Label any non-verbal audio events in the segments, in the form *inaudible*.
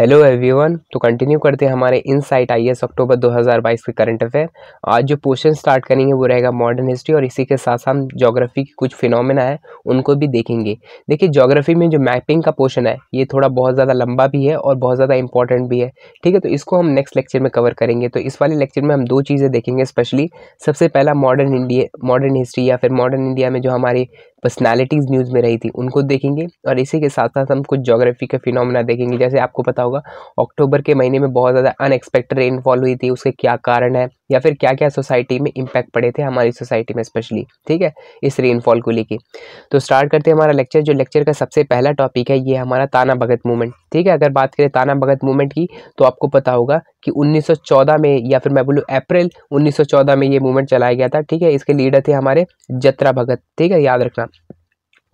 hello everyone तो continue करते हैं हमारे इन साइट आई अक्टूबर 2022 के करंट अफेयर आज जो पोर्शन स्टार्ट करेंगे वो रहेगा मॉडर्न हिस्ट्री और इसी के साथ हम जोग्राफी की कुछ फिनोमेना है उनको भी देखेंगे देखिए जोग्राफी में जो मैपिंग का पोर्शन है ये थोड़ा बहुत ज़्यादा लंबा भी है और बहुत ज़्यादा इंपॉर्टेंट भी है ठीक है तो इसको हम नेक्स्ट लेक्चर में कवर करेंगे तो इस वाले लेक्चर में हम दो चीज़ें देखेंगे स्पेशली सबसे पहला मॉडर्न इंडिया मॉडर्न हिस्ट्री या फिर मॉडर्न इंडिया में जो हमारी पर्सनालिटीज़ न्यूज़ में रही थी उनको देखेंगे और इसी के साथ साथ हम कुछ जोग्राफी के फिनोमिना देखेंगे जैसे आपको पता होगा अक्टूबर के महीने में बहुत ज़्यादा अनएक्सपेक्टेड रेनफॉल हुई थी उसके क्या कारण है या फिर क्या क्या सोसाइटी में इम्पैक्ट पड़े थे हमारी सोसाइटी में स्पेशली ठीक है इस रेनफॉल को लेके तो स्टार्ट करते हैं हमारा लेक्चर जो लेक्चर का सबसे पहला टॉपिक है ये हमारा ताना भगत मूवमेंट ठीक है अगर बात करें ताना भगत मूवमेंट की तो आपको पता होगा कि 1914 में या फिर मैं बोलूँ अप्रैल 1914 में ये मूवमेंट चलाया गया था ठीक है इसके लीडर थे हमारे जत्रा भगत ठीक है याद रखना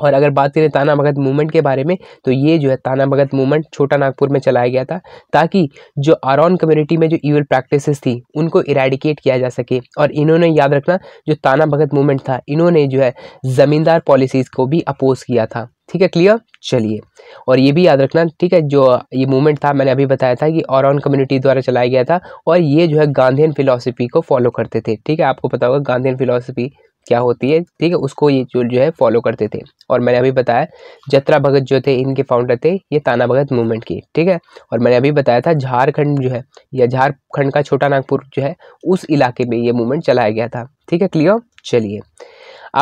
और अगर बात करें ताना भगत मूवमेंट के बारे में तो ये जो है ताना भगत मूवमेंट छोटा नागपुर में चलाया गया था ताकि जो आरॉन कम्युनिटी में जो ईवल प्रैक्टिसेस थी उनको इरेडिकेट किया जा सके और इन्होंने याद रखना जो ताना भगत मूवमेंट था इन्होंने जो है ज़मींदार पॉलिसीज़ को भी अपोज किया था ठीक है क्लियर चलिए और ये भी याद रखना ठीक है जो ये मूवमेंट था मैंने अभी बताया था कि ऑरऑन कम्युनिटी द्वारा चलाया गया था और ये जो है गांधीन फिलोसफी को फॉलो करते थे ठीक है आपको पता होगा गांधीन फिलोसफी क्या होती है ठीक है उसको ये जो जो है फॉलो करते थे और मैंने अभी बताया जत्रा भगत जो थे इनके फाउंडर थे ये ताना भगत मूवमेंट की ठीक है और मैंने अभी बताया था झारखंड जो है या झारखंड का छोटा नागपुर जो है उस इलाके में ये मूवमेंट चलाया गया था ठीक है क्लियर चलिए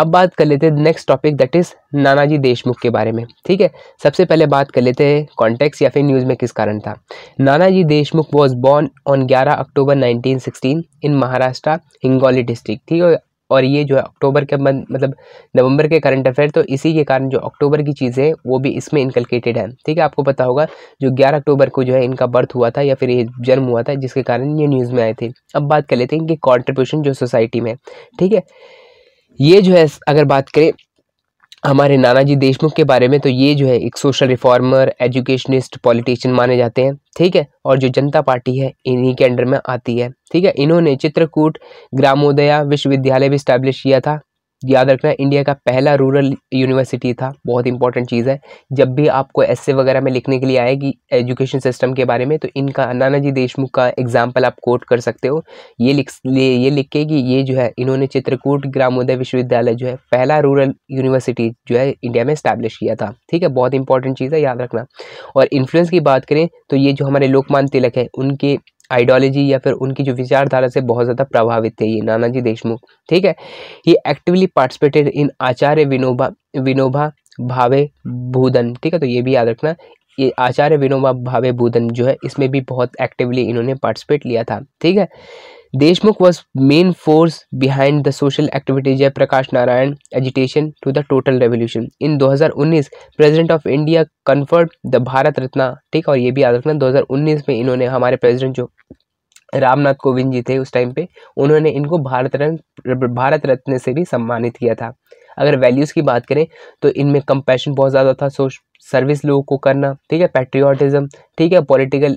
अब बात कर लेते हैं next topic that is Nanaji Deshmukh के बारे में ठीक है सबसे पहले बात कर लेते हैं कॉन्टेक्स या फिर न्यूज़ में किस कारण था Nanaji Deshmukh was born on 11 October 1916 in Maharashtra Hingoli district ठीक है और ये जो है अक्टूबर के मतलब नवंबर के करंट अफेयर तो इसी के कारण जो अक्टूबर की चीज़ें वो भी इसमें इनकलकेटेड है ठीक है आपको पता होगा जो ग्यारह अक्टूबर को जो है इनका बर्थ हुआ था या फिर ये जन्म हुआ था जिसके कारण ये न्यूज़ में आए थे अब बात कर लेते हैं इनकी कॉन्ट्रीब्यूशन जो सोसाइटी में ठीक है ये जो है अगर बात करें हमारे नानाजी देशमुख के बारे में तो ये जो है एक सोशल रिफॉर्मर एजुकेशनिस्ट पॉलिटिशियन माने जाते हैं ठीक है और जो जनता पार्टी है इन्हीं के अंडर में आती है ठीक है इन्होंने चित्रकूट ग्रामोदया विश्वविद्यालय भी इस्टेब्लिश किया था याद रखना इंडिया का पहला रूरल यूनिवर्सिटी था बहुत इंपॉर्टेंट चीज़ है जब भी आपको एस वगैरह में लिखने के लिए आएगी एजुकेशन सिस्टम के बारे में तो इनका नानाजी देशमुख का एग्जाम्पल आप कोट कर सकते हो ये लिख ये लिख के कि ये जो है इन्होंने चित्रकूट ग्रामोदय विश्वविद्यालय जो है पहला रूरल यूनिवर्सिटी जो है इंडिया में इस्टेब्लिश किया था ठीक है बहुत इंपॉर्टेंट चीज़ है याद रखना और इन्फ्लुएंस की बात करें तो ये जो हमारे लोकमान तिलक है उनके आइडियोलॉजी या फिर उनकी जो विचारधारा से बहुत ज़्यादा प्रभावित थे ये नानाजी देशमुख ठीक है ये actively participated in Acharya Vinoba Vinoba Bhave Bhoodan ठीक है तो ये भी याद रखना ये आचार्य विनोबा भावे भूदन जो है इसमें भी बहुत एक्टिवली इन्होंने पार्टिसिपेट लिया था ठीक है Deshmukh Deshmukh force behind the social activities है Prakash Narayan agitation to the total revolution in दो हज़ार उन्नीस president of India conferred the Bharat Ratna ठीक और ये भी याद रखना दो हज़ार उन्नीस में इन्होंने हमारे प्रेजिडेंट जो रामनाथ कोविंद जी थे उस टाइम पे उन्होंने इनको भारत रत्न भारत रत्न से भी सम्मानित किया था अगर वैल्यूज़ की बात करें तो इनमें कंपैशन बहुत ज़्यादा था सोश सर्विस लोगों को करना ठीक है पैट्रियाटिज़म ठीक है पॉलिटिकल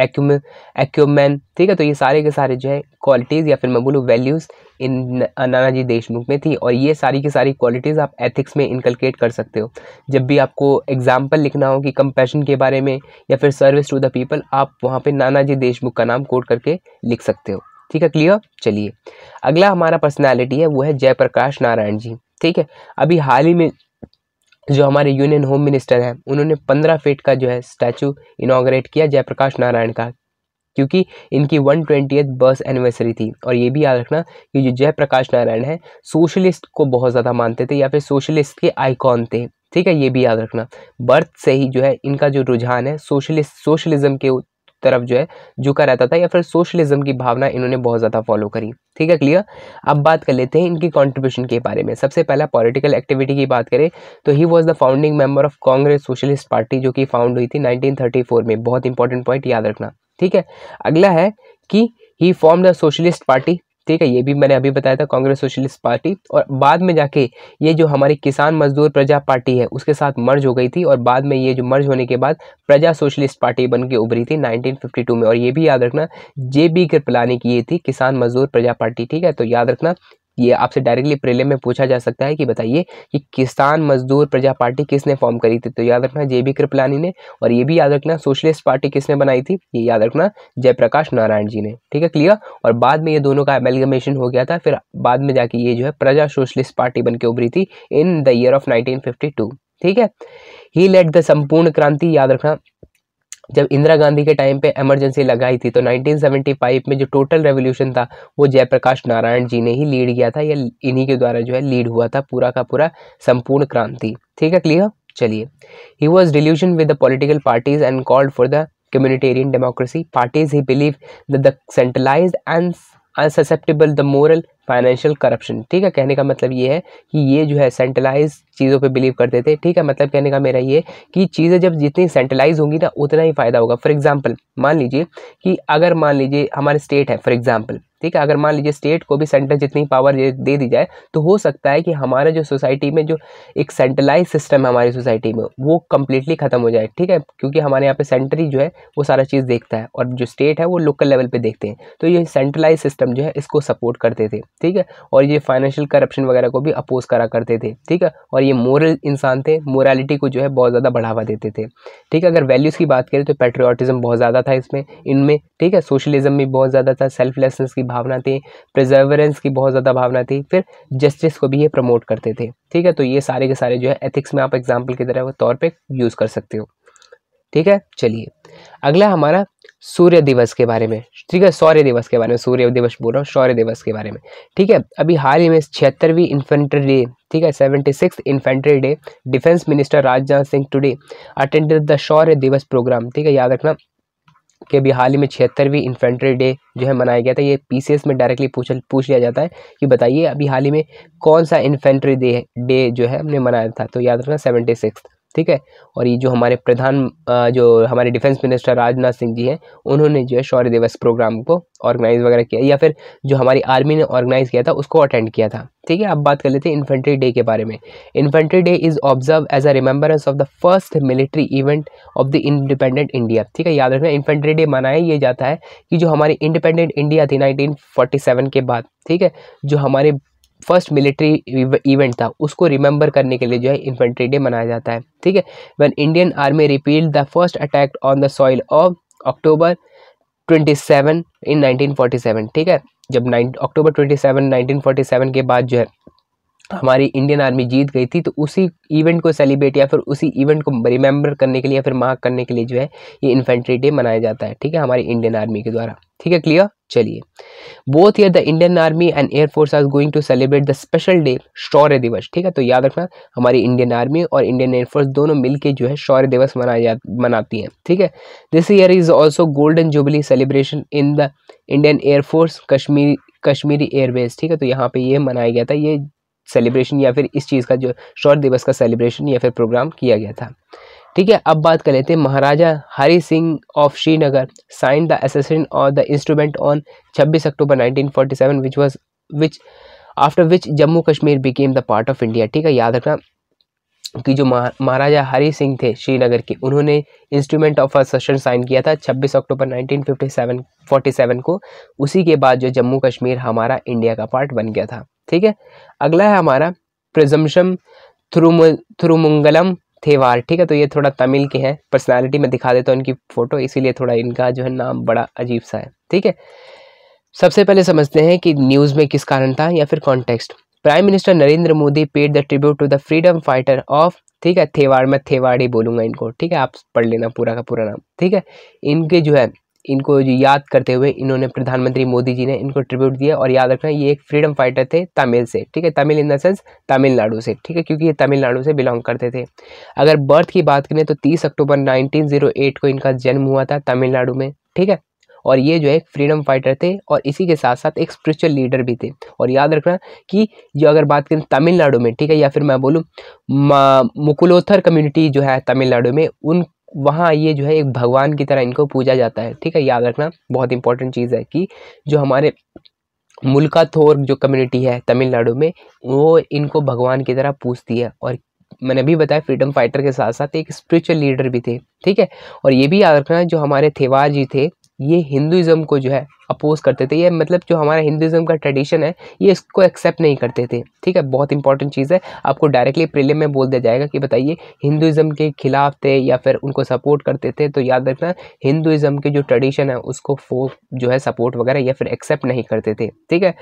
एक्यूम एक्यूमैन ठीक है तो ये सारे के सारे जो है क्वालिटीज़ या फिर मैं बोलूँ वैल्यूज़ इन नानाजी देशमुख में थी और ये सारी की सारी क्वालिटीज़ आप एथिक्स में इनकलकेट कर सकते हो जब भी आपको एग्जाम्पल लिखना हो कि कंपेशन के बारे में या फिर सर्विस टू द पीपल आप वहाँ पर नानाजी देशमुख का नाम कोट करके लिख सकते हो ठीक है क्लियर चलिए अगला हमारा पर्सनैलिटी है वो है जयप्रकाश नारायण जी ठीक है अभी हाल ही में जो हमारे यूनियन होम मिनिस्टर हैं उन्होंने पंद्रह फीट का जो है स्टैचू इनाग्रेट किया जयप्रकाश नारायण का क्योंकि इनकी वन ट्वेंटी बर्थ एनिवर्सरी थी और ये भी याद रखना कि जो जयप्रकाश नारायण है सोशलिस्ट को बहुत ज़्यादा मानते थे या फिर सोशलिस्ट के आइकॉन थे ठीक है ये भी याद रखना बर्थ से ही जो है इनका जो रुझान है सोशलिस्ट सोशलिज्म के तरफ जो है झुका रहता था या फिर सोशलिज्म की भावना इन्होंने बहुत ज़्यादा फॉलो करी ठीक है क्लियर अब बात कर लेते हैं इनकी कॉन्ट्रीब्यूशन के बारे में सबसे पहला पॉलिटिकल एक्टिविटी की बात करें तो he was the founding member of Congress socialist party जो कि फाउंड हुई थी नाइनटीन में बहुत इंपॉर्टेंट पॉइंट याद रखना ठीक है अगला है कि he form the socialist party ठीक है ये भी मैंने अभी बताया था कांग्रेस सोशलिस्ट पार्टी और बाद में जाके ये जो हमारी किसान मजदूर प्रजा पार्टी है उसके साथ मर्ज हो गई थी और बाद में ये जो मर्ज होने के बाद प्रजा सोशलिस्ट पार्टी बन के उभरी थी 1952 में और ये भी याद रखना जे बी कृपलानी की ये थी किसान मजदूर प्रजा पार्टी ठीक है तो याद रखना ये आपसे डायरेक्टली प्रीलिम में पूछा जा सकता है कि बताइए कि किसान मजदूर प्रजा पार्टी किसने फॉर्म करी थी तो याद रखना जे बी कृपलानी ने और ये भी याद रखना सोशलिस्ट पार्टी किसने बनाई थी ये याद रखना जयप्रकाश नारायण जी ने ठीक है क्लियर और बाद में ये दोनों का एमेलगमेशन हो गया था फिर बाद में जाके ये जो है प्रजा सोशलिस्ट पार्टी बन के उभरी थी in the year of nineteen ठीक है ही लेट द संपूर्ण क्रांति याद रखना जब इंदिरा गांधी के टाइम पे इमरजेंसी लगाई थी तो 1975 में जो टोटल रेवोल्यूशन था वो जयप्रकाश नारायण जी ने ही लीड किया था या इन्हीं के द्वारा जो है लीड हुआ था पूरा का पूरा संपूर्ण क्रांति ठीक है क्लियर चलिए he was disillusion with the political parties and called for the communitarian democracy parties he believe that the centralized and are financial corruption ठीक है कहने का मतलब ये है कि ये जो है सेंट्रलाइज चीज़ों पे बिलीव करते थे ठीक है मतलब कहने का मेरा ये कि चीज़ें जब जितनी सेंट्रलाइज होंगी ना उतना ही फ़ायदा होगा फॉर एग्जांपल मान लीजिए कि अगर मान लीजिए हमारे स्टेट है फॉर एग्जांपल ठीक है अगर मान लीजिए स्टेट को भी सेंटर जितनी पावर दे दी जाए तो हो सकता है कि हमारे जो सोसाइटी में जो एक सेंट्रलाइज सिस्टम है हमारी सोसाइटी में वो कम्प्लीटली ख़त्म हो जाए ठीक है क्योंकि हमारे यहाँ पे सेंटर ही जो है वो सारा चीज़ देखता है और जो स्टेट है वो लोकल लेवल पे देखते हैं तो ये सेंट्रलाइज सिस्टम जो है इसको सपोर्ट करते थे ठीक है और ये फाइनेंशियल करप्शन वगैरह को भी अपोज करा करते थे ठीक है और ये मोरल इंसान थे मोरालिटी को जो है बहुत ज़्यादा बढ़ावा देते थे ठीक है अगर वैल्यूज़ की बात करें तो पेट्रियाटिज़म बहुत ज़्यादा था इसमें इनमें ठीक है सोशलिज़म भी बहुत ज़्यादा था सेल्फलेसनेस की भावना थी प्रिजर्वरेंस की बहुत ज़्यादा भावना थी फिर जस्टिस को भी ये प्रमोट करते थे ठीक है तो ये सारे के सारे जो है एथिक्स में आप एग्जाम्पल की तरह तौर पर यूज़ कर सकते हो ठीक है चलिए अगला हमारा सूर्य दिवस के बारे में ठीक है सौर्य दिवस के बारे में सूर्य दिवस बोल रहा हूँ सौर्य दिवस के बारे में ठीक है अभी हाल ही में छिहत्तरवीं इन्फेंट्री डे ठीक है seventy six infantry day defence minister Rajnath Singh today attended the Shaurya Diwas programme ठीक है याद रखना कि अभी हाल ही में छिहत्तरवीं इन्फेंट्री डे जो है मनाया गया था ये पीसीएस में डायरेक्टली पूछ पूछ लिया जाता है कि बताइए अभी हाल ही में कौन सा इन्फेंट्री डे डे जो है हमने मनाया था तो याद रखना सेवेंटी सिक्स ठीक है और ये जो हमारे प्रधान जो हमारे डिफेंस मिनिस्टर राजनाथ सिंह जी हैं उन्होंने जो है शौर्य दिवस प्रोग्राम को ऑर्गेनाइज वगैरह किया या फिर जो हमारी आर्मी ने ऑर्गेनाइज किया था उसको अटेंड किया था ठीक है अब बात कर लेते हैं इन्फेंट्री डे के बारे में infantry day is observe as a remembrance of the first military event of the independent India ठीक है याद रखना इन्फेंट्री डे मनाया ये जाता है कि जो हमारी इंडिपेंडेंट इंडिया थी नाइनटीन के बाद ठीक है जो हमारे फर्स्ट मिलिट्री इवेंट था उसको रिमेंबर करने के लिए जो है इन्फेंट्री डे मनाया जाता है ठीक है when Indian army repel the first attack on the soil of October 27 in 1947 ठीक है जब नाइन अक्टूबर 27 1947 के बाद जो है हमारी इंडियन आर्मी जीत गई थी तो उसी इवेंट को सेलिब्रेट या फिर उसी इवेंट को रिमेंबर करने के लिए या फिर मार्क करने के लिए जो है ये इन्फेंट्री डे मनाया जाता है ठीक है हमारी इंडियन आर्मी के द्वारा ठीक है क्लियर चलिए both year the Indian army and air force are going to celebrate the special day Shaurya Diwas ठीक है तो याद रखना हमारी इंडियन आर्मी और इंडियन एयरफोर्स दोनों मिलकर जो है शौर्य दिवस मनाया जा मनाती हैं ठीक है this year is also golden jubilee celebration in the Indian air force Kashmir Kashmiri airways ठीक है तो यहाँ पे ये मनाया गया था ये सेलिब्रेशन या फिर इस चीज़ का जो शौर्य दिवस का सेलिब्रेशन या फिर प्रोग्राम किया गया था ठीक है अब बात कर लेते हैं Maharaja Hari Singh of Srinagar sign the accession और the instrument on 26 October 1947 which was which after which Jammu Kashmir became the part of India ठीक है याद रखना कि जो महाराजा हरी सिंह थे श्रीनगर के उन्होंने इंस्ट्रूमेंट ऑफ असेशन साइन किया था 26 अक्टूबर 1957 47 को उसी के बाद जो जम्मू कश्मीर हमारा इंडिया का पार्ट बन गया था ठीक है अगला है हमारा प्रिजम्शम थ्रुम थ्रुमंगलम थेवार ठीक है तो ये थोड़ा तमिल के हैं पर्सनालिटी में दिखा देता हूँ इनकी फ़ोटो इसीलिए थोड़ा इनका जो है नाम बड़ा अजीब सा है ठीक है सबसे पहले समझते हैं कि न्यूज़ में किस कारण था या फिर context prime minister Narendra Modi paid the tribute to the freedom fighter of ठीक है थेवाड़ मैं थेवाड़ी ही बोलूँगा इनको ठीक है आप पढ़ लेना पूरा का पूरा नाम ठीक है इनके जो है इनको जो याद करते हुए इन्होंने प्रधानमंत्री मोदी जी ने इनको ट्रिब्यूट दिया और याद रखना ये एक फ्रीडम फाइटर थे तमिल से ठीक है Tamil in the sense Tamil Nadu से ठीक है क्योंकि ये तमिलनाडु से बिलोंग करते थे अगर बर्थ की बात करें तो तीस अक्टूबर 1908 को इनका जन्म हुआ था तमिलनाडु में ठीक है और ये जो है फ्रीडम फाइटर थे और इसी के साथ साथ एक स्परिचुअल लीडर भी थे और याद रखना कि जो अगर बात करें तमिलनाडु में ठीक है या फिर मैं बोलूँ मुकुलोथर कम्युनिटी जो है तमिलनाडु में उन वहाँ ये जो है एक भगवान की तरह इनको पूजा जाता है ठीक है याद रखना बहुत इंपॉर्टेंट चीज़ है कि जो हमारे थोर जो कम्युनिटी है तमिलनाडु में वो इनको भगवान की तरह पूछती है और मैंने भी बताया फ्रीडम फाइटर के साथ साथ एक स्पिरिचुअल लीडर भी थे ठीक है और ये भी याद रखना जो हमारे थेवार जी थे ये हिंदुज़म को जो है अपोज करते थे ये मतलब जो हमारा हिंदुज़म का ट्रेडिशन है ये इसको एक्सेप्ट नहीं करते थे ठीक है बहुत इंपॉर्टेंट चीज़ है आपको डायरेक्टली प्रिलिम में बोल दिया जाएगा कि बताइए हिंदुज़म के खिलाफ थे या फिर उनको सपोर्ट करते थे तो याद रखना हिंदुज़म के जो ट्रेडिशन है उसको फो जो है सपोर्ट वगैरह या फिर एक्सेप्ट नहीं करते थे ठीक है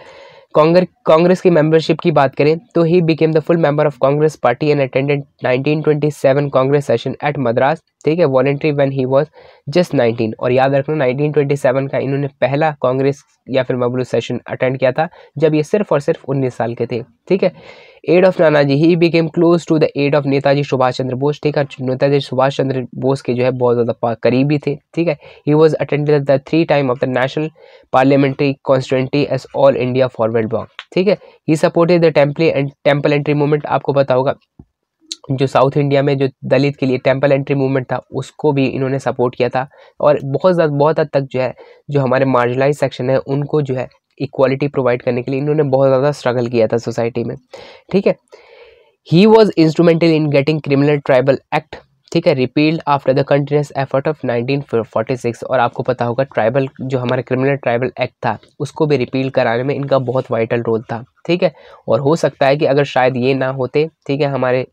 कांग्रेस की मेंबरशिप की बात करें तो he became the full member of Congress party and attended 1927 Congress session at Madras ठीक है voluntary when he was just 19 और याद रखना 1927 का इन्होंने पहला कांग्रेस या फिर मबरू सेशन अटेंड किया था जब ये सिर्फ और सिर्फ उन्नीस साल के थे ठीक है of Nana ji he became close to the aide of Netaji Subhash Chandra Bose ठीक है नेताजी सुभाष चंद्र बोस के जो है बहुत ज़्यादा करीबी थे ठीक है he was attended the three time of the national parliamentary constituency as all India forward bloc ठीक है he supported the temple and temple entry movement आपको पता होगा जो साउथ इंडिया में जो दलित के लिए टेम्पल एंट्री मूवमेंट था उसको भी इन्होंने सपोर्ट किया था और बहुत ज़्यादा बहुत हद तक जो है जो हमारे मार्जिलाइज सेक्शन है उनको जो है इक्वालिटी प्रोवाइड करने के लिए इन्होंने बहुत ज़्यादा स्ट्रगल किया था सोसाइटी में ठीक है he was instrumental in getting criminal tribal act ठीक है repealed after the continuous effort of 1946 और आपको पता होगा ट्राइबल जो हमारा क्रिमिनल ट्राइबल एक्ट था उसको भी रिपील कराने में इनका बहुत वाइटल रोल था ठीक है और हो सकता है कि अगर शायद ये ना होते ठीक है हमारे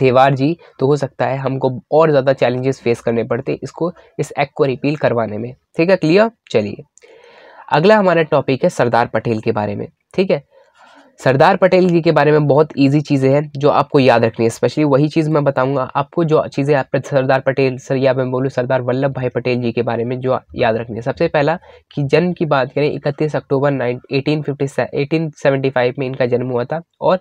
थेवार जी तो हो सकता है हमको और ज़्यादा चैलेंजेस फेस करने पड़ते इसको इस एक्ट को रिपील करवाने में ठीक है क्लियर चलिए अगला हमारा टॉपिक है सरदार पटेल के बारे में ठीक है सरदार पटेल जी के बारे में बहुत ईजी चीज़ें हैं जो आपको याद रखनी है स्पेशली वही चीज़ मैं बताऊंगा आपको जो चीज़ें आप सरदार पटेल सर या मैं बोलूँ सरदार वल्लभ भाई पटेल जी के बारे में जो याद रखनी है सबसे पहला कि जन्म की बात करें इकतीस अक्टूबर nine eighteen fifty eighteen seventy five में इनका जन्म हुआ था और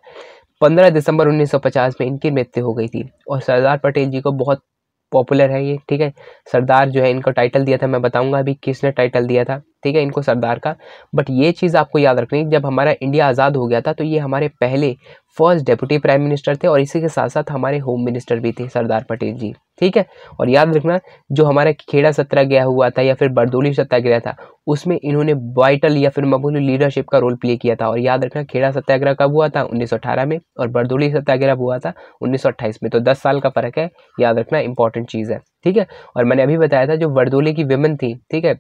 पंद्रह दिसंबर उन्नीस सौ पचास में इनकी मृत्यु हो गई थी और सरदार पटेल जी को बहुत पॉपुलर है ये ठीक है सरदार जो है इनको टाइटल दिया था मैं बताऊँगा अभी किसने टाइटल दिया था ठीक है इनको सरदार का बट ये चीज़ आपको याद रखनी है जब हमारा इंडिया आज़ाद हो गया था तो ये हमारे पहले फर्स्ट डेप्यूटी प्राइम मिनिस्टर थे और इसी के साथ साथ हमारे होम मिनिस्टर भी थे सरदार पटेल जी ठीक है और याद रखना जो हमारा खेड़ा सत्याग्रह हुआ था या फिर बरदोली सत्याग्रह था उसमें इन्होंने वाइटल या फिर मैं लीडरशिप का रोल प्ले किया था और याद रखना खेड़ा सत्याग्रह कब हुआ था 1918 में और बरदोली सत्याग्रह हुआ था 1928 में तो 10 साल का फर्क है याद रखना इंपॉर्टेंट चीज़ है ठीक है और मैंने अभी बताया था जो बरदोली की वेमन थी ठीक है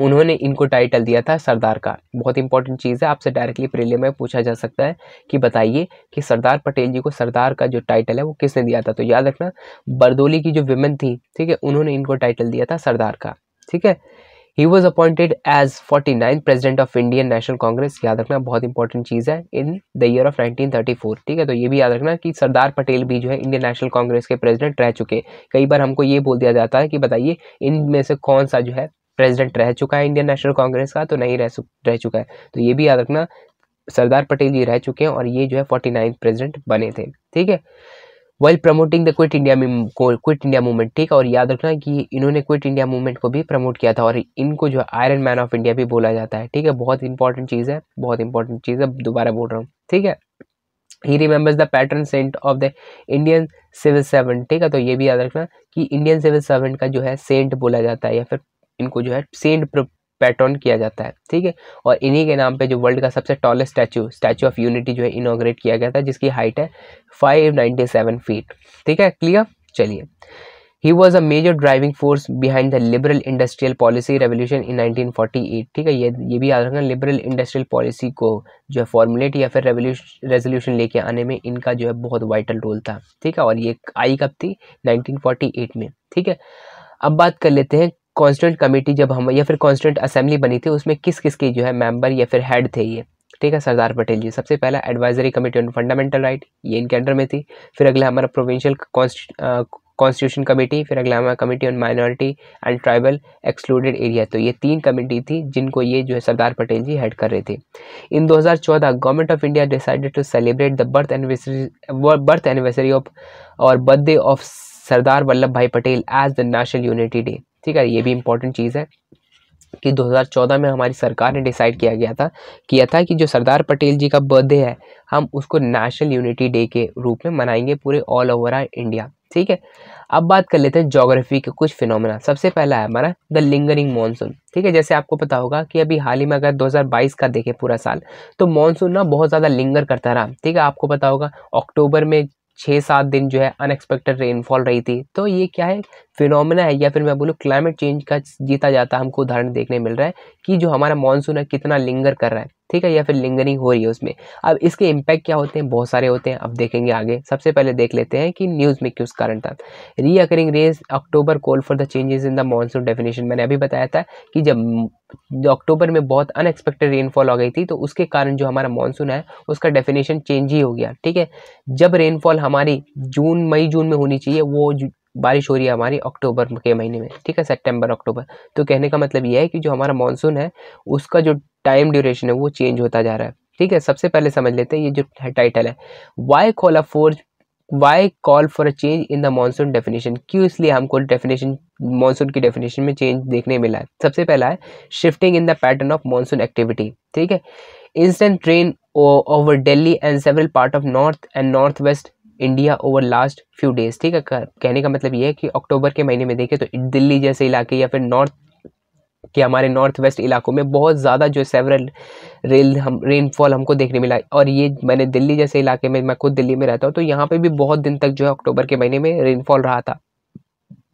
उन्होंने इनको टाइटल दिया था सरदार का बहुत इंपॉर्टेंट चीज़ है आपसे डायरेक्टली प्रेलियम में पूछा जा सकता है कि बताइए कि सरदार पटेल जी को सरदार का जो टाइटल है वो किसने दिया था तो याद रखना बरदोली की जो विमेन थी ठीक है उन्होंने इनको टाइटल दिया था सरदार का ठीक है he was appointed as forty nine president of Indian national Congress याद रखना बहुत इंपॉर्टेंट चीज़ है in the year of nineteen thirty four ठीक है तो ये भी याद रखना कि सरदार पटेल भी जो है इंडियन नेशनल कांग्रेस के प्रेजिडेंट रह चुके कई बार हमको ये बोल दिया जाता है कि बताइए इनमें से कौन सा जो है प्रेसिडेंट रह चुका है इंडियन नेशनल कांग्रेस का तो नहीं रह रह चुका है तो ये भी याद रखना सरदार पटेल जी रह चुके हैं और ये जो है फोर्टी नाइन्थ प्रेजिडेंट बने थे ठीक है well promoting the quit India quit India movement ठीक है और याद रखना कि इन्होंने क्विट इंडिया मूवमेंट को भी प्रमोट किया था और इनको जो है आयरन मैन ऑफ इंडिया भी बोला जाता है ठीक है बहुत इंपॉर्टेंट चीज़ है बहुत इंपॉर्टेंट चीज़ है दोबारा बोल रहा हूँ ठीक है he remembers the patron saint of the Indian civil servant ठीक है तो ये भी याद रखना कि इंडियन सिविल सर्वेंट का जो है सेंट बोला जाता है या फिर इनको जो है सेंट पैटर्न किया जाता है ठीक है और इन्हीं के नाम पे जो वर्ल्ड का सबसे tallest statue statue of unity जो है इनोग्रेट किया गया था जिसकी हाइट है 597 फीट ठीक है क्लियर चलिए he was a major driving force behind the liberal industrial policy revolution in 1948 ठीक है ये ये भी याद रखना लिबरल इंडस्ट्रियल पॉलिसी को जो है फॉर्मुलेट या फिर रेजोल्यूशन लेके आने में इनका जो है बहुत वाइटल रोल था ठीक है और ये आई कब थी 1948 में ठीक है अब बात कर लेते हैं कांस्टेंट कमेटी जब हम या फिर कांस्टेंट असेंबली बनी थी उसमें किस किस के जो है मेंबर या फिर हेड थे ये ठीक है सरदार पटेल जी सबसे पहला advisory committee on fundamental right ये इनके अंडर में थी फिर अगला हमारा प्रोविंशियल कॉन्स्टिट्यूशन कमेटी फिर अगला हमारा committee on minority and tribal excluded area तो ये तीन कमेटी थी जिनको ये जो है सरदार पटेल जी हेड कर रहे थे in 2014 government of India decided to celebrate the birth anniversary birth anniversary of और birthday of Sardar Vallabhbhai Patel as the national unity day ठीक है ये भी इम्पोर्टेंट चीज़ है कि 2014 में हमारी सरकार ने डिसाइड किया गया था किया था कि जो सरदार पटेल जी का बर्थडे है हम उसको नेशनल यूनिटी डे के रूप में मनाएंगे पूरे ऑल ओवर आर इंडिया ठीक है अब बात कर लेते हैं जोग्राफी के कुछ फिनोमेना सबसे पहला है हमारा द लिंगरिंग मानसून ठीक है जैसे आपको पता होगा कि अभी हाल ही में अगर 2022 का देखें पूरा साल तो मानसून ना बहुत ज़्यादा लिंगर करता रहा ठीक है आपको पता होगा अक्टूबर में छः सात दिन जो है अनएक्सपेक्टेड रेनफॉल रही थी तो ये क्या है फिनोमिना है या फिर मैं बोलूँ क्लाइमेट चेंज का जीता जाता हमको उदाहरण देखने मिल रहा है कि जो हमारा मानसून है कितना लिंगर कर रहा है ठीक है या फिर लिंगरिंग हो रही है उसमें अब इसके इम्पैक्ट क्या होते हैं बहुत सारे होते हैं अब देखेंगे आगे सबसे पहले देख लेते हैं कि न्यूज़ में क्यों कारण था recurring rains October call for the changes in the monsoon definition मैंने अभी बताया था कि जब अक्टूबर में बहुत अनएक्सपेक्टेड रेनफॉल आ गई थी तो उसके कारण जो हमारा मानसून है उसका डेफिनेशन चेंज ही हो गया ठीक है जब रेनफॉल हमारी जून मई जून में होनी चाहिए वो बारिश हो रही है हमारी अक्टूबर के महीने में ठीक है सितंबर अक्टूबर तो कहने का मतलब यह है कि जो हमारा मानसून है उसका जो टाइम ड्यूरेशन है वो चेंज होता जा रहा है ठीक है सबसे पहले समझ लेते हैं ये जो टाइटल है why call a for why call for a change in the monsoon definition क्यों इसलिए हमको डेफिनेशन मानसून की डेफिनेशन में चेंज देखने मिला है सबसे पहला है shifting in the pattern of monsoon activity ठीक है incessant rain over Delhi and several part of north and north west India over last few days ठीक है कहने का मतलब ये है कि अक्टूबर के महीने में देखें तो दिल्ली जैसे इलाके या फिर नॉर्थ कि हमारे नॉर्थ वेस्ट इलाकों में बहुत ज़्यादा जो सेवरल रेल हम रेनफॉल हमको देखने मिला और ये मैंने दिल्ली जैसे इलाके में मैं खुद दिल्ली में रहता हूँ तो यहाँ पे भी बहुत दिन तक जो है अक्टूबर के महीने में रेनफॉल रहा था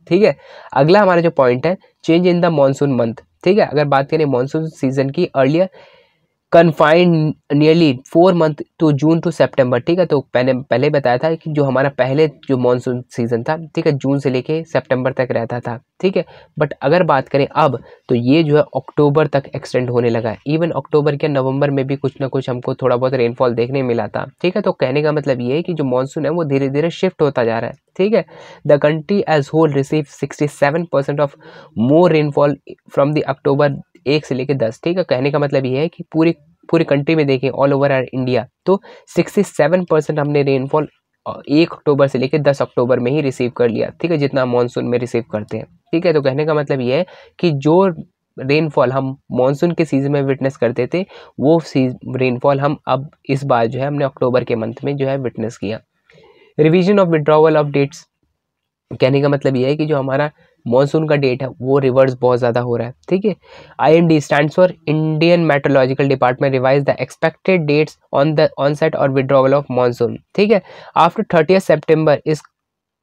ठीक है अगला हमारा जो पॉइंट है change in the monsoon month ठीक है अगर बात करें मानसून सीजन की earlier confined nearly four month to June to September ठीक है तो मैंने पहले बताया था कि जो हमारा पहले जो मानसून सीज़न था ठीक है जून से लेके सितंबर तक रहता था ठीक है बट अगर बात करें अब तो ये जो है अक्टूबर तक एक्सटेंड होने लगा है इवन अक्टूबर के नवंबर में भी कुछ ना कुछ हमको थोड़ा बहुत रेनफॉल देखने मिला था ठीक है तो कहने का मतलब ये है कि जो मानसून है वो धीरे धीरे शिफ्ट होता जा रहा है ठीक है the country as whole receive sixty seven percent of more rainfall from the October एक से लेकर दस ठीक है कहने का मतलब ये है कि पूरी पूरी कंट्री में देखें ऑल ओवर आर इंडिया तो सिक्सटी सेवन परसेंट हमने रेनफॉल एक अक्टूबर से लेकर दस अक्टूबर में ही रिसीव कर लिया ठीक है जितना मानसून में रिसीव करते हैं ठीक है तो कहने का मतलब ये है कि जो रेनफॉल हम मानसून के सीज़न में विटनेस करते थे वो सीज रेनफॉल हम अब इस बार जो है हमने अक्टूबर के मंथ में जो है विटनेस किया revision of withdrawal of dates कहने का मतलब ये है कि जो हमारा मानसून का डेट है वो रिवर्स बहुत ज़्यादा हो रहा है ठीक है I M D stand for Indian meteorological department revise the expected dates on the onset और विड्रॉवल ऑफ मानसून ठीक है after thirty September is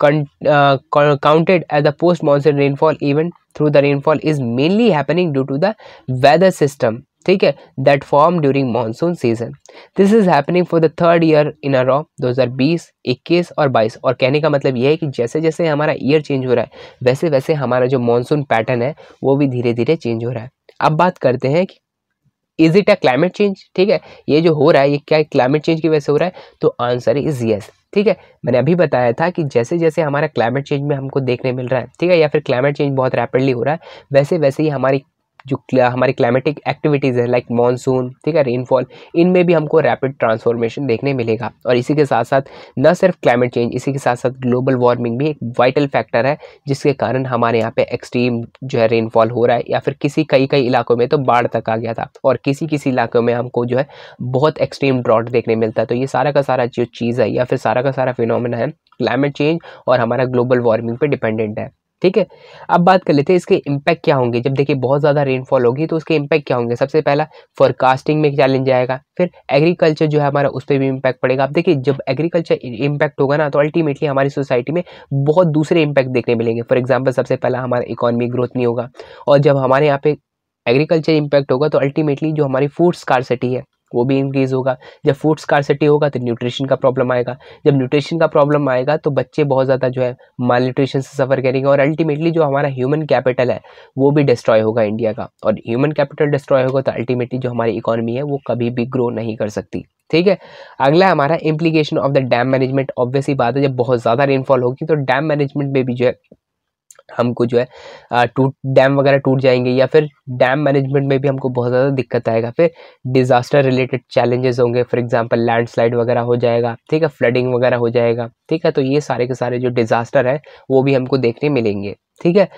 counted as the post monsoon rainfall event through the rainfall is mainly happening due to the weather system ठीक है that form during monsoon season this is happening for the third year in a row 2020, इक्कीस और 22 और कहने का मतलब यह है कि जैसे जैसे हमारा ईयर चेंज हो रहा है वैसे वैसे हमारा जो मानसून पैटर्न है वो भी धीरे धीरे चेंज हो रहा है अब बात करते हैं कि is it a climate change ठीक है ये जो हो रहा है ये क्या क्लाइमेट चेंज की वजह से हो रहा है तो आंसर इज यस ठीक है मैंने अभी बताया था कि जैसे जैसे हमारा क्लाइमेट चेंज में हमको देखने मिल रहा है ठीक है या फिर क्लाइमेट चेंज बहुत रैपिडली हो रहा है वैसे वैसे ही हमारी जो हमारी क्लाइमेटिक एक्टिविटीज़ है लाइक मानसून ठीक है रेनफॉल इनमें भी हमको रैपिड ट्रांसफॉर्मेशन देखने मिलेगा और इसी के साथ साथ न सिर्फ क्लाइमेट चेंज इसी के साथ साथ ग्लोबल वार्मिंग भी एक वाइटल फैक्टर है जिसके कारण हमारे यहाँ पे एक्सट्रीम जो है रेनफॉल हो रहा है या फिर किसी कई कई इलाकों में तो बाढ़ तक आ गया था और किसी किसी इलाकों में हमको जो है बहुत एक्सट्रीम ड्रॉट देखने मिलता है तो ये सारा का सारा जो चीज़ है या फिर सारा का सारा फिनोमिना है क्लाइमेट चेंज और हमारा ग्लोबल वार्मिंग पर डिपेंडेंट है ठीक है अब बात कर लेते हैं इसके इम्पैक्ट क्या होंगे जब देखिए बहुत ज़्यादा रेनफॉल होगी तो उसके इम्पैक्ट क्या होंगे सबसे पहला फॉरकास्टिंग में चैलेंज आएगा फिर एग्रीकल्चर जो है हमारा उस पर भी इम्पैक्ट पड़ेगा अब देखिए जब एग्रीकल्चर इम्पैक्ट होगा ना तो अल्टीमेटली हमारी सोसाइटी में बहुत दूसरे इम्पैक्ट देखने मिलेंगे फॉर एग्जाम्पल सबसे पहला हमारा इकॉनमी ग्रोथ नहीं होगा और जब हमारे यहाँ पे एग्रीकल्चर इम्पैक्ट होगा तो अल्टीमेटली जो हमारी फूड स्कारसिटी है वो भी इंक्रीज़ होगा जब फूड स्कारसिटी होगा तो न्यूट्रिशन का प्रॉब्लम आएगा जब न्यूट्रिशन का प्रॉब्लम आएगा तो बच्चे बहुत ज़्यादा जो है माल न्यूट्रिशन से सफ़र करेंगे और अल्टीमेटली जो हमारा ह्यूमन कैपिटल है वो भी डिस्ट्रॉय होगा इंडिया का और ह्यूमन कैपिटल डिस्ट्रॉय होगा तो अल्टीमेटली जो हमारी इकोनॉमी है वो कभी भी ग्रो नहीं कर सकती ठीक है अगला हमारा implication of the dam management obviously बात है जब बहुत ज़्यादा रेनफॉल होगी तो डैम मैनेजमेंट में भी जो है हमको जो है टूट डैम वगैरह टूट जाएंगे या फिर डैम मैनेजमेंट में भी हमको बहुत ज़्यादा दिक्कत आएगा फिर डिज़ास्टर रिलेटेड चैलेंजेस होंगे फॉर एग्जांपल लैंडस्लाइड वगैरह हो जाएगा ठीक है फ्लडिंग वगैरह हो जाएगा ठीक है तो ये सारे के सारे जो डिज़ास्टर हैं वो भी हमको देखने मिलेंगे ठीक है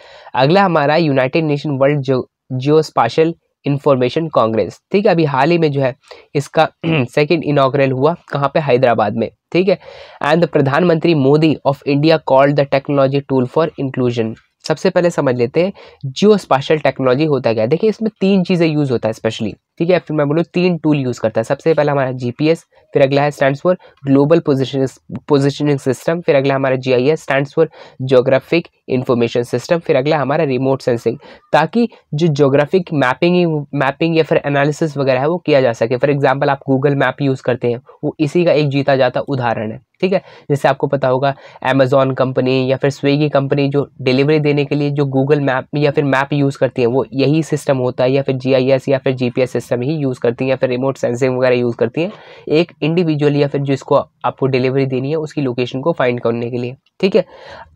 अगला हमारा यूनाइटेड नेशन वर्ल्ड जो जियो स्पाशल इंफॉर्मेशन कांग्रेस ठीक है अभी हाल ही में जो है इसका सेकंड *clears throat* इनाग्रेल हुआ कहाँ पे हैदराबाद में ठीक है and the Pradhanmantri Modi of India called the technology tool for inclusion सबसे पहले समझ लेते हैं जियो स्पेशल टेक्नोलॉजी होता क्या है देखिए इसमें तीन चीज़ें यूज़ होता है स्पेशली ठीक है फिर मैं बोलूँ तीन टूल यूज़ करता है सबसे पहले हमारा जी फिर अगला है stand for global position positioning system फिर अगला हमारा G I S stand for geographic information system फिर अगला हमारा रिमोट सेंसिंग ताकि जो जोग्राफिक मैपिंग मैपिंग या फिर एनालिसिस वगैरह है वो किया जा सके फॉर एग्जाम्पल आप गूगल मैप यूज़ करते हैं वो इसी का एक जीता जाता उदाहरण है ठीक है जैसे आपको पता होगा अमेजोन कंपनी या फिर स्विगी कंपनी जो डिलीवरी देने के लिए जो गूगल मैप या फिर मैप यूज़ करती है वो यही सिस्टम होता है या फिर जी या फिर जी सिस्टम ही यूज़ करती हैं या फिर रिमोट सेंसिंग वगैरह यूज़ करती हैं एक इंडिविजुअली या फिर जिसको आपको डिलीवरी देनी है उसकी लोकेशन को फाइंड करने के लिए ठीक है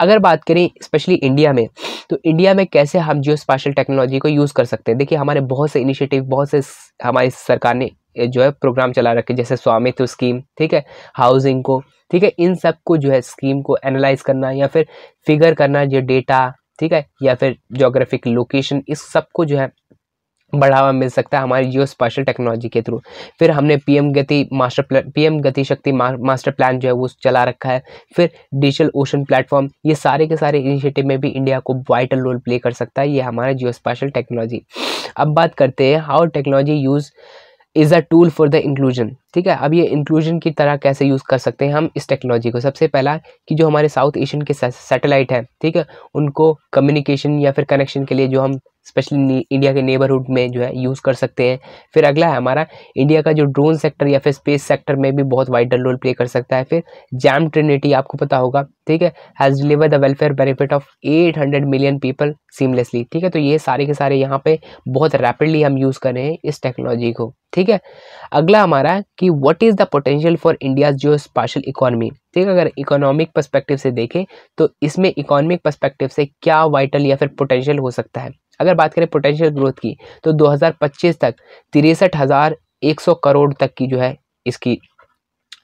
अगर बात करें स्पेशली इंडिया में तो इंडिया में कैसे हम जियो स्पेशल टेक्नोलॉजी को यूज़ कर सकते हैं देखिए हमारे बहुत से इनिशिएटिव बहुत से हमारी सरकार ने जो है प्रोग्राम चला रखे जैसे स्वामित्व स्कीम ठीक है हाउसिंग को ठीक है इन सब को जो है स्कीम को एनालाइज करना या फिर फिगर करना जो डेटा ठीक है या फिर जोग्राफिक लोकेशन इस सब को जो है बढ़ावा मिल सकता है हमारी जियो स्पेशल टेक्नोलॉजी के थ्रू फिर हमने पीएम गति मास्टर प्लान पीएम गति शक्ति मा, मास्टर प्लान जो है वो चला रखा है फिर डिजिटल ओशन प्लेटफॉर्म ये सारे के सारे इनिशिएटिव में भी इंडिया को वाइटल रोल प्ले कर सकता है ये हमारा जियो स्पेशल टेक्नोलॉजी अब बात करते हैं how technology use is a tool for the inclusion ठीक है अब ये इंक्लूजन की तरह कैसे यूज़ कर सकते हैं हम इस टेक्नोलॉजी को सबसे पहला कि जो हमारे साउथ एशियन के सैटेलाइट हैं ठीक है उनको कम्युनिकेशन या फिर कनेक्शन के लिए जो हम स्पेशली इंडिया के नेबरहुड में जो है यूज़ कर सकते हैं फिर अगला है हमारा इंडिया का जो ड्रोन सेक्टर या फिर स्पेस सेक्टर में भी बहुत वाइटल रोल प्ले कर सकता है फिर जैम ट्रिनिटी आपको पता होगा ठीक है has deliver the welfare benefit of 800 million people seamlessly ठीक है तो ये सारे के सारे यहाँ पे बहुत रैपिडली हम यूज़ कर रहे हैं इस टेक्नोलॉजी को ठीक है अगला हमारा कि what is the potential for India जो स्पेशल इकोनॉमी ठीक है अगर इकोनॉमिक पर्स्पेक्टिव से देखें तो इसमें इकोनॉमिक पर्स्पेक्टिव से क्या वाइटल या फिर पोटेंशियल हो सकता है अगर बात करें पोटेंशियल ग्रोथ की तो 2025 तक तिरसठ हज़ार एक सौ करोड़ तक की जो है इसकी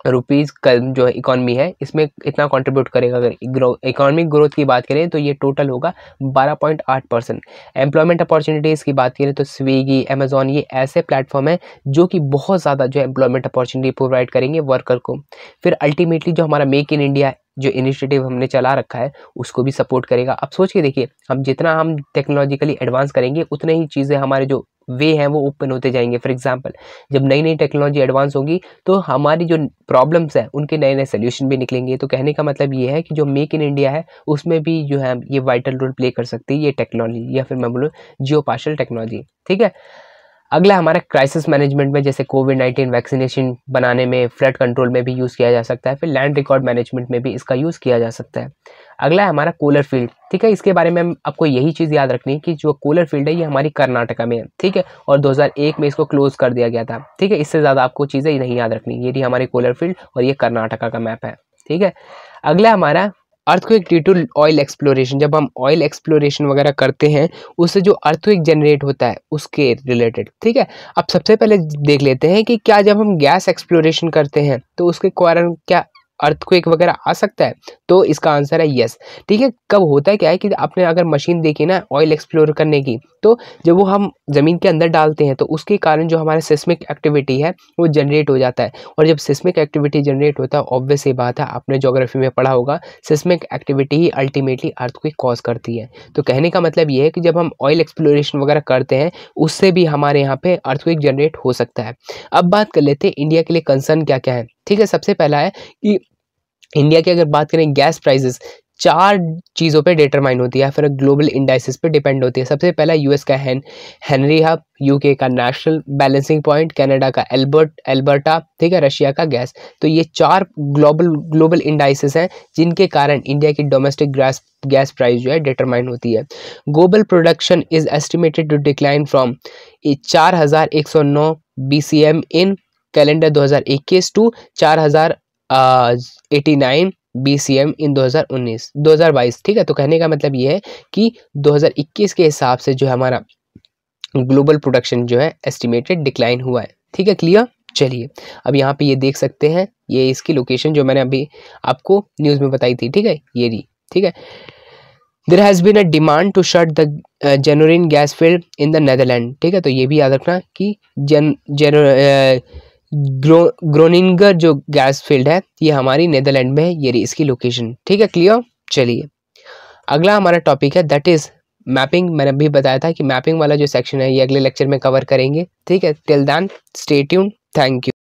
रुपीज़ का जो है इकॉनमी है इसमें इतना कंट्रीब्यूट करेगा अगर इकोनॉमिक ग्रोथ की बात करें तो ये टोटल होगा 12.8 परसेंट एम्प्लॉयमेंट अपॉर्चुनिटीज़ की बात करें तो स्विगी अमेजोन ये ऐसे प्लेटफॉर्म हैं जो कि बहुत ज़्यादा जो एम्प्लॉयमेंट अपॉर्चुनिटी प्रोवाइड करेंगे वर्कर को फिर अल्टीमेटली जो हमारा मेक इन इंडिया जो इनिशिएटिव हमने चला रखा है उसको भी सपोर्ट करेगा अब सोच के देखिए हम जितना हम टेक्नोलॉजिकली एडवांस करेंगे उतने ही चीज़ें हमारे जो वे हैं वो ओपन होते जाएंगे फॉर एग्जाम्पल जब नई नई टेक्नोलॉजी एडवांस होगी तो हमारी जो प्रॉब्लम्स हैं उनके नए नए सोल्यूशन भी निकलेंगे तो कहने का मतलब ये है कि जो मेक इन इंडिया है उसमें भी जो है ये वाइटल रोल प्ले कर सकती है ये टेक्नोलॉजी या फिर मैं बोलूँ जियो पार्शल टेक्नोलॉजी ठीक है अगला हमारा क्राइसिस मैनेजमेंट में जैसे कोविड नाइन्टीन वैक्सीनेशन बनाने में फ्लड कंट्रोल में भी यूज़ किया जा सकता है फिर लैंड रिकॉर्ड मैनेजमेंट में भी इसका यूज़ किया जा सकता है अगला है हमारा कोलर फील्ड ठीक है इसके बारे में आपको यही चीज़ याद रखनी है कि जो कोलर फील्ड है ये हमारी कर्नाटका में है ठीक है और 2001 में इसको क्लोज कर दिया गया था ठीक है इससे ज़्यादा आपको चीज़ें नहीं याद रखनी ये भी हमारी कोलर फील्ड और ये कर्नाटका का मैप है ठीक है अगला हमारा earthquake due to oil exploration जब हम ऑयल एक्सप्लोरेशन वगैरह करते हैं उससे जो अर्थक्वेक जनरेट होता है उसके रिलेटेड ठीक है अब सबसे पहले देख लेते हैं कि क्या जब हम गैस एक्सप्लोरेशन करते हैं तो उसके कारण क्या अर्थक्वेक वगैरह आ सकता है तो इसका आंसर है येस ठीक है कब होता है क्या है कि आपने अगर मशीन देखी ना ऑयल एक्सप्लोर करने की तो जब वो हम ज़मीन के अंदर डालते हैं तो उसके कारण जो हमारा सिस्मिक एक्टिविटी है वो जनरेट हो जाता है और जब सिस्मिक एक्टिविटी जनरेट होता है ऑब्वियस ये बात है आपने जोग्राफी में पढ़ा होगा सिस्मिक एक्टिविटी ही अल्टीमेटली अर्थ कॉज करती है तो कहने का मतलब ये है कि जब हम ऑयल एक्सप्लोरेशन वगैरह करते हैं उससे भी हमारे यहाँ पे अर्थ जनरेट हो सकता है अब बात कर लेते हैं इंडिया के लिए कंसर्न क्या क्या है ठीक है सबसे पहला है कि इंडिया की अगर बात करें गैस प्राइजेस चार चीज़ों पे डिटरमाइन होती है फिर ग्लोबल इंडाइसिस पे डिपेंड होती है सबसे पहला यूएस का हैन हेनरी हब यूके का नेशनल बैलेंसिंग पॉइंट कनाडा का एल्बर्ट एल्बर्टा ठीक है रशिया का गैस तो ये चार ग्लोबल ग्लोबल इंडाइसिस हैं जिनके कारण इंडिया की डोमेस्टिक गैस गैस प्राइस जो है डिटरमाइन होती है global production is estimated to decline from चार हज़ार एक सौ नौ B C M in calendar 2021 to 4089 BCM in 2019 2022 ठीक है तो कहने का मतलब ये है कि 2021 के हिसाब से जो है हमारा ग्लोबल प्रोडक्शन जो है एस्टिमेटेड डिक्लाइन हुआ है ठीक है क्लियर चलिए अब यहाँ पे ये देख सकते हैं ये इसकी लोकेशन जो मैंने अभी आपको न्यूज़ में बताई थी ठीक है ये रही ठीक है there has been a demand to shut the जेनोरिन gas field in the Netherland ठीक है तो ये भी याद रखना कि जन जेनो ग्रो ग्रोनिंगर जो गैस फील्ड है ये हमारी नेदरलैंड में है ये इसकी लोकेशन ठीक है क्लियर चलिए अगला हमारा टॉपिक है दैट इज़ मैपिंग मैंने अभी बताया था कि मैपिंग वाला जो सेक्शन है ये अगले लेक्चर में कवर करेंगे ठीक है till then stay tuned thank you